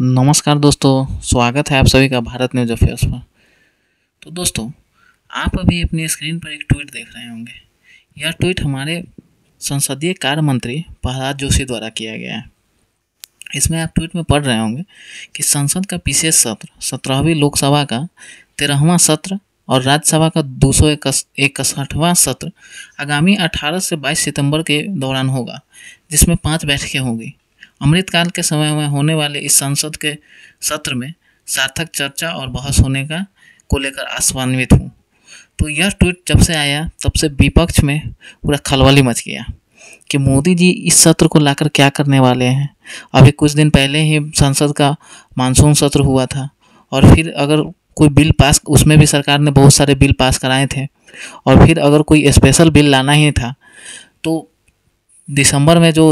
नमस्कार दोस्तों स्वागत है आप सभी का भारत न्यूज अफेयर्स पर तो दोस्तों आप अभी अपनी स्क्रीन पर एक ट्वीट देख रहे होंगे यह ट्वीट हमारे संसदीय कार्य मंत्री प्रहलाद जोशी द्वारा किया गया है इसमें आप ट्वीट में पढ़ रहे होंगे कि संसद का विशेष सत्र सत्रहवीं लोकसभा का तेरहवा सत्र और राज्यसभा का दो सौ इकसठवां सत्र आगामी 18 से 22 सितंबर के दौरान होगा जिसमें पांच बैठकें होंगी अमृतकाल के समय में होने वाले इस संसद के सत्र में सार्थक चर्चा और बहस होने का को लेकर आसमान्वित हूँ तो यह ट्वीट जब से आया तब से विपक्ष में पूरा खलबली मच गया कि मोदी जी इस सत्र को लाकर क्या करने वाले हैं अभी कुछ दिन पहले ही संसद का मानसून सत्र हुआ था और फिर अगर कोई बिल पास उसमें भी सरकार ने बहुत सारे बिल पास कराए थे और फिर अगर कोई स्पेशल बिल लाना ही था तो दिसंबर में जो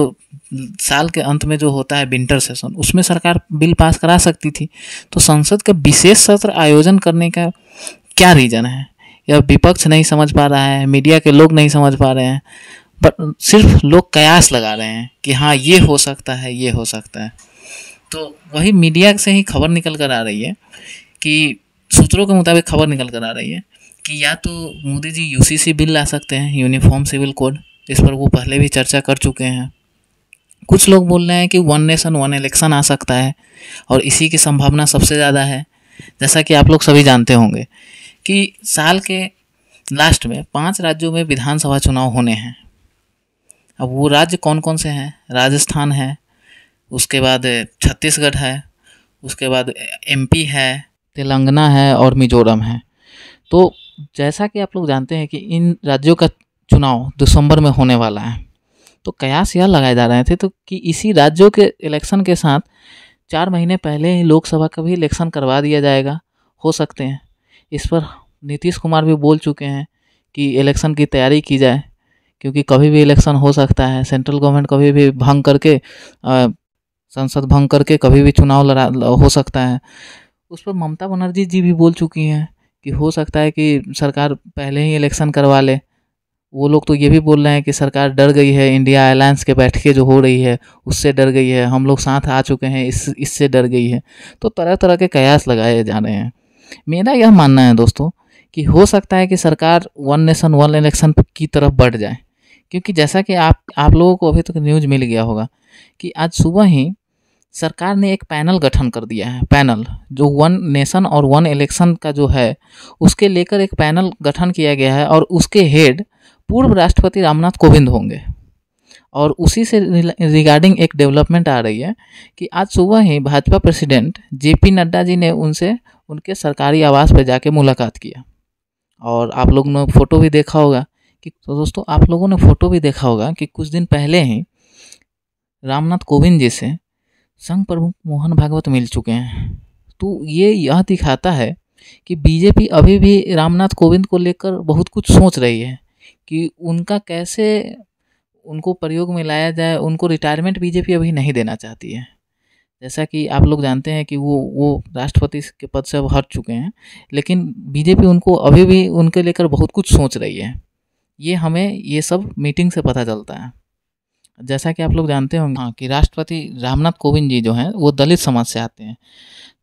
साल के अंत में जो होता है विंटर सेशन उसमें सरकार बिल पास करा सकती थी तो संसद का विशेष सत्र आयोजन करने का क्या रीज़न है यह विपक्ष नहीं समझ पा रहा है मीडिया के लोग नहीं समझ पा रहे हैं बट सिर्फ लोग कयास लगा रहे हैं कि हाँ ये हो सकता है ये हो सकता है तो वही मीडिया से ही खबर निकल कर आ रही है कि सूत्रों के मुताबिक खबर निकल कर आ रही है कि या तो मोदी जी यूसीसी बिल ला सकते हैं यूनिफॉर्म सिविल कोड इस पर वो पहले भी चर्चा कर चुके हैं कुछ लोग बोल रहे हैं कि वन नेशन वन इलेक्शन आ सकता है और इसी की संभावना सबसे ज़्यादा है जैसा कि आप लोग सभी जानते होंगे कि साल के लास्ट में पांच राज्यों में विधानसभा चुनाव होने हैं अब वो राज्य कौन कौन से हैं राजस्थान है उसके बाद छत्तीसगढ़ है उसके बाद एमपी है तेलंगाना है और मिजोरम है तो जैसा कि आप लोग जानते हैं कि इन राज्यों का चुनाव दिसंबर में होने वाला है तो कयास यह लगाए जा रहे थे तो कि इसी राज्यों के इलेक्शन के साथ चार महीने पहले ही लोकसभा का भी इलेक्शन करवा दिया जाएगा हो सकते हैं इस पर नीतीश कुमार भी बोल चुके हैं कि इलेक्शन की तैयारी की जाए क्योंकि कभी भी इलेक्शन हो सकता है सेंट्रल गवर्नमेंट कभी भी भंग करके आ, संसद भंग करके कभी भी चुनाव लड़ा हो सकता है उस पर ममता बनर्जी जी भी बोल चुकी हैं कि हो सकता है कि सरकार पहले ही इलेक्शन करवा ले वो लोग तो ये भी बोल रहे हैं कि सरकार डर गई है इंडिया एयरलाइंस के बैठ के जो हो रही है उससे डर गई है हम लोग साथ आ चुके हैं इस इससे डर गई है तो तरह तरह के कयास लगाए जा रहे हैं मेरा यह मानना है दोस्तों कि हो सकता है कि सरकार वन नेशन वन इलेक्शन की तरफ बढ़ जाए क्योंकि जैसा कि आप आप लोगों को अभी तक तो न्यूज़ मिल गया होगा कि आज सुबह ही सरकार ने एक पैनल गठन कर दिया है पैनल जो वन नेशन और वन इलेक्शन का जो है उसके लेकर एक पैनल गठन किया गया है और उसके हेड पूर्व राष्ट्रपति रामनाथ कोविंद होंगे और उसी से रिगार्डिंग एक डेवलपमेंट आ रही है कि आज सुबह ही भाजपा प्रेसिडेंट जेपी नड्डा जी ने उनसे उनके सरकारी आवास पर जाके मुलाकात किया और आप लोगों ने फ़ोटो भी देखा होगा कि तो दोस्तों आप लोगों ने फ़ोटो भी देखा होगा कि कुछ दिन पहले ही रामनाथ कोविंद जी से संघ प्रमुख मोहन भागवत मिल चुके हैं तो ये यह दिखाता है कि बीजेपी अभी भी रामनाथ कोविंद को लेकर बहुत कुछ सोच रही है कि उनका कैसे उनको प्रयोग में लाया जाए उनको रिटायरमेंट बीजेपी अभी नहीं देना चाहती है जैसा कि आप लोग जानते हैं कि वो वो राष्ट्रपति के पद से अब हट चुके हैं लेकिन बीजेपी उनको अभी भी उनके लेकर बहुत कुछ सोच रही है ये हमें ये सब मीटिंग से पता चलता है जैसा कि आप लोग जानते होंगे हाँ कि राष्ट्रपति रामनाथ कोविंद जी जो हैं वो दलित समाज से आते हैं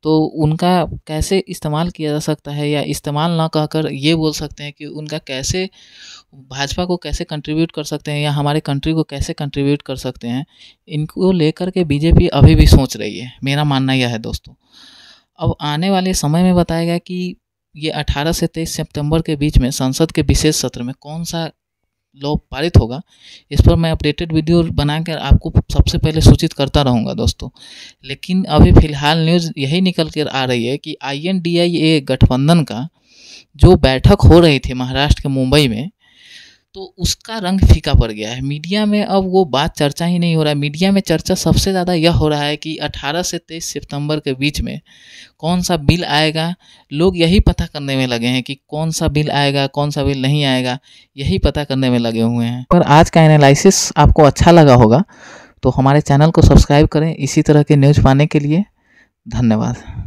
तो उनका कैसे इस्तेमाल किया जा सकता है या इस्तेमाल ना कहकर ये बोल सकते हैं कि उनका कैसे भाजपा को कैसे कंट्रीब्यूट कर सकते हैं या हमारे कंट्री को कैसे कंट्रीब्यूट कर सकते हैं इनको लेकर के बीजेपी अभी भी सोच रही है मेरा मानना यह है दोस्तों अब आने वाले समय में बताया गया कि ये 18 से 23 सितंबर के बीच में संसद के विशेष सत्र में कौन सा लॉ पारित होगा इस पर मैं अपडेटेड वीडियो बनाकर आपको सबसे पहले सूचित करता रहूँगा दोस्तों लेकिन अभी फ़िलहाल न्यूज़ यही निकल कर आ रही है कि आई गठबंधन का जो बैठक हो रही थी महाराष्ट्र के मुंबई में तो उसका रंग फीका पड़ गया है मीडिया में अब वो बात चर्चा ही नहीं हो रहा है मीडिया में चर्चा सबसे ज़्यादा यह हो रहा है कि 18 से 23 सितंबर के बीच में कौन सा बिल आएगा लोग यही पता करने में लगे हैं कि कौन सा बिल आएगा कौन सा बिल नहीं आएगा यही पता करने में लगे हुए हैं पर आज का एनालिसिस आपको अच्छा लगा होगा तो हमारे चैनल को सब्सक्राइब करें इसी तरह के न्यूज़ पाने के लिए धन्यवाद